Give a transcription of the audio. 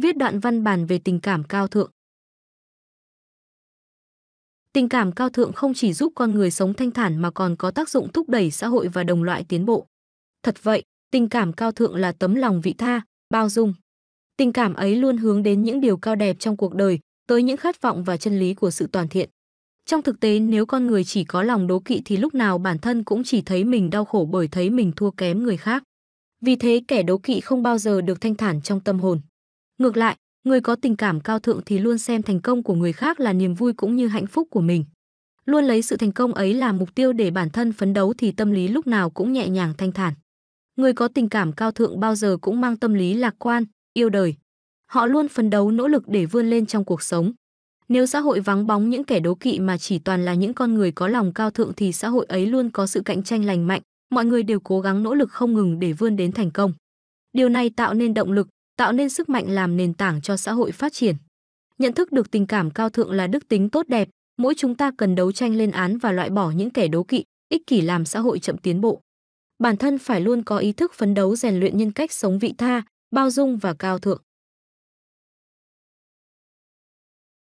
viết đoạn văn bản về tình cảm cao thượng. Tình cảm cao thượng không chỉ giúp con người sống thanh thản mà còn có tác dụng thúc đẩy xã hội và đồng loại tiến bộ. Thật vậy, tình cảm cao thượng là tấm lòng vị tha, bao dung. Tình cảm ấy luôn hướng đến những điều cao đẹp trong cuộc đời, tới những khát vọng và chân lý của sự toàn thiện. Trong thực tế nếu con người chỉ có lòng đố kỵ thì lúc nào bản thân cũng chỉ thấy mình đau khổ bởi thấy mình thua kém người khác. Vì thế kẻ đố kỵ không bao giờ được thanh thản trong tâm hồn. Ngược lại, người có tình cảm cao thượng thì luôn xem thành công của người khác là niềm vui cũng như hạnh phúc của mình. Luôn lấy sự thành công ấy làm mục tiêu để bản thân phấn đấu thì tâm lý lúc nào cũng nhẹ nhàng thanh thản. Người có tình cảm cao thượng bao giờ cũng mang tâm lý lạc quan, yêu đời. Họ luôn phấn đấu nỗ lực để vươn lên trong cuộc sống. Nếu xã hội vắng bóng những kẻ đố kỵ mà chỉ toàn là những con người có lòng cao thượng thì xã hội ấy luôn có sự cạnh tranh lành mạnh, mọi người đều cố gắng nỗ lực không ngừng để vươn đến thành công. Điều này tạo nên động lực, tạo nên sức mạnh làm nền tảng cho xã hội phát triển. Nhận thức được tình cảm cao thượng là đức tính tốt đẹp, mỗi chúng ta cần đấu tranh lên án và loại bỏ những kẻ đố kỵ, ích kỷ làm xã hội chậm tiến bộ. Bản thân phải luôn có ý thức phấn đấu rèn luyện nhân cách sống vị tha, bao dung và cao thượng.